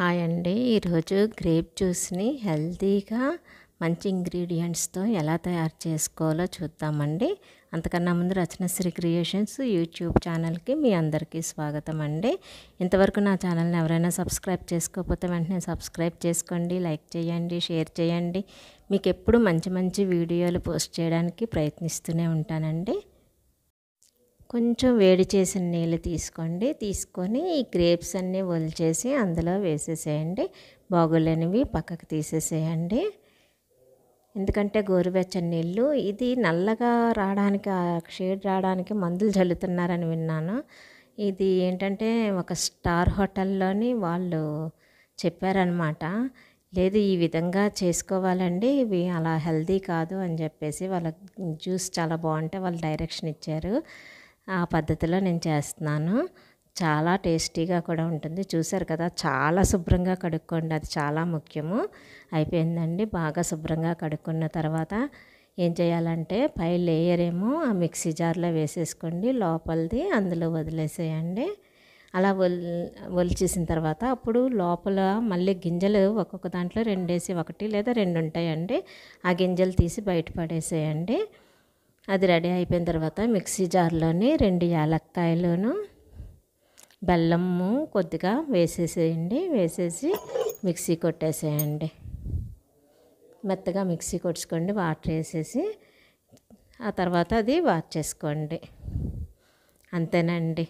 hi అండి ఈరోజు grape జ్యూస్ని హెల్తీగా మంచి ఇంగ్రీడియంట్స్తో ఎలా తయారు చేసుకోవాలో చూద్దామండి అంతకన్నా ముందు రచనశ్రీ క్రియేషన్స్ యూట్యూబ్ ఛానల్కి మీ అందరికీ స్వాగతం అండి ఇంతవరకు నా ఛానల్ని ఎవరైనా సబ్స్క్రైబ్ చేసుకోకపోతే వెంటనే సబ్స్క్రైబ్ చేసుకోండి లైక్ చేయండి షేర్ చేయండి మీకు ఎప్పుడు మంచి మంచి వీడియోలు పోస్ట్ చేయడానికి ప్రయత్నిస్తూనే ఉంటానండి కొంచెం వేడి చేసిన నీళ్ళు తీసుకోండి తీసుకొని ఈ గ్రేప్స్ అన్నీ ఒలిచేసి అందులో వేసేసేయండి బాగులేనివి పక్కకు తీసేసేయండి ఎందుకంటే గోరువెచ్చని నీళ్ళు ఇది నల్లగా రావడానికి ఆ షేడ్ రావడానికి మందులు చల్లుతున్నారని విన్నాను ఇది ఏంటంటే ఒక స్టార్ హోటల్లోని వాళ్ళు చెప్పారనమాట లేదు ఈ విధంగా చేసుకోవాలండి ఇవి అలా హెల్దీ కాదు అని చెప్పేసి వాళ్ళ జ్యూస్ చాలా బాగుంటే వాళ్ళు డైరెక్షన్ ఇచ్చారు ఆ పద్ధతిలో నేను చేస్తున్నాను చాలా టేస్టీగా కూడా ఉంటుంది చూసారు కదా చాలా శుభ్రంగా కడుక్కోండి అది చాలా ముఖ్యము అయిపోయిందండి బాగా శుభ్రంగా కడుక్కున్న తర్వాత ఏం చేయాలంటే పై లేయర్ ఏమో ఆ మిక్సీ జార్లో వేసేసుకోండి లోపలిది అందులో వదిలేసేయండి అలా ఒల్ ఒలిచేసిన తర్వాత అప్పుడు లోపల మళ్ళీ గింజలు ఒక్కొక్క దాంట్లో రెండేసి ఒకటి లేదా రెండు ఉంటాయండి ఆ గింజలు తీసి బయట పడేసేయండి అది రెడీ అయిపోయిన తర్వాత మిక్సీ జార్లోని రెండు యాలక్కాయలను బెల్లము కొద్దిగా వేసేసేయండి వేసేసి మిక్సీ కొట్టేసేయండి మెత్తగా మిక్సీ కొట్టుకోండి వాటర్ వేసేసి ఆ తర్వాత అది వాచ్ చేసుకోండి అంతేనండి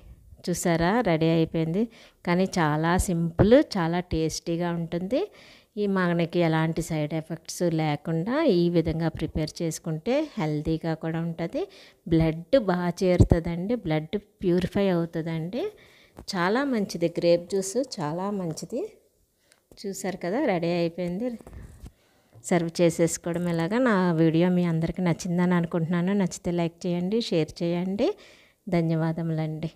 చూసారా రెడీ అయిపోయింది కానీ చాలా సింపుల్ చాలా టేస్టీగా ఉంటుంది ఈ మనకి ఎలాంటి సైడ్ ఎఫెక్ట్స్ లేకుండా ఈ విధంగా ప్రిపేర్ చేసుకుంటే హెల్తీగా కూడా ఉంటుంది బ్లడ్ బాగా చేరుతుందండి బ్లడ్ ప్యూరిఫై అవుతుందండి చాలా మంచిది గ్రేప్ జ్యూస్ చాలా మంచిది చూసారు కదా రెడీ అయిపోయింది సర్వ్ చేసేసుకోవడం ఇలాగా నా వీడియో మీ అందరికీ నచ్చిందని అనుకుంటున్నాను నచ్చితే లైక్ చేయండి షేర్ చేయండి ధన్యవాదములండి